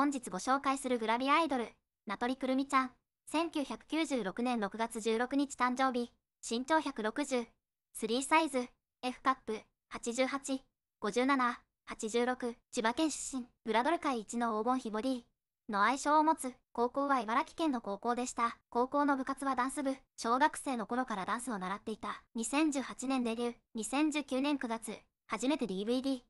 本日ご紹介するグラビアアイドル、名取くるみちゃん。1996年6月16日誕生日、身長160、3サイズ、F カップ、88、57、86、千葉県出身、グラドル界一の黄金比ボディの愛称を持つ、高校は茨城県の高校でした。高校の部活はダンス部、小学生の頃からダンスを習っていた。2018年デビュー、2019年9月、初めて DVD、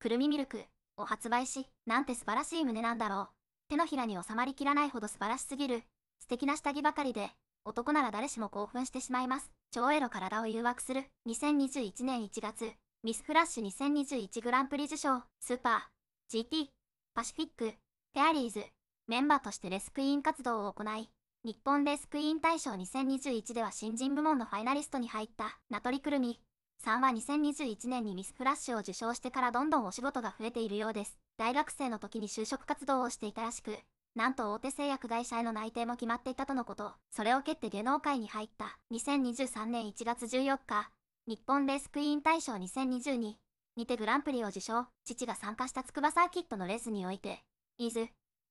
くるみミルク、を発売し、なんて素晴らしい胸なんだろう。手のひらに収まりきらないほど素晴らしすぎる、素敵な下着ばかりで、男なら誰しも興奮してしまいます。超エロ体を誘惑する、2021年1月、ミスフラッシュ2021グランプリ受賞、スーパー、GT、パシフィック、フェアリーズ、メンバーとしてレスクイーン活動を行い、日本レスクイーン大賞2021では新人部門のファイナリストに入った、名取くるみ。3は2021年にミスフラッシュを受賞してからどんどんお仕事が増えているようです。大学生の時に就職活動をしていたらしく、なんと大手製薬会社への内定も決まっていたとのこと、それを蹴って芸能界に入った2023年1月14日、日本レースクイーン大賞2022にてグランプリを受賞、父が参加した筑波サーキットのレースにおいて、イズ、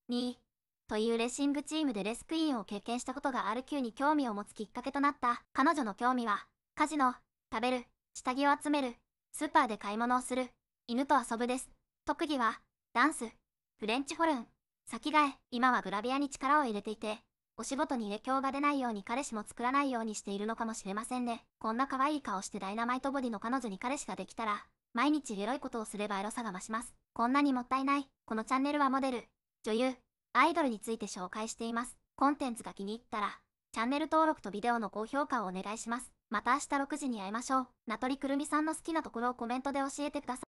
ニーというレーシングチームでレースクイーンを経験したことが R Q に興味を持つきっかけとなった、彼女の興味は、カジノ、食べる、下着を集める、スーパーで買い物をする、犬と遊ぶです。特技は、ダンス、フレンチホルン、先替え、今はグラビアに力を入れていて、お仕事に影響が出ないように彼氏も作らないようにしているのかもしれませんね。こんな可愛い顔してダイナマイトボディの彼女に彼氏ができたら、毎日エロいことをすればエロさが増します。こんなにもったいない。このチャンネルはモデル、女優、アイドルについて紹介しています。コンテンツが気に入ったら、チャンネル登録とビデオの高評価をお願いします。また明日6時に会いましょう。名取くるみさんの好きなところをコメントで教えてください。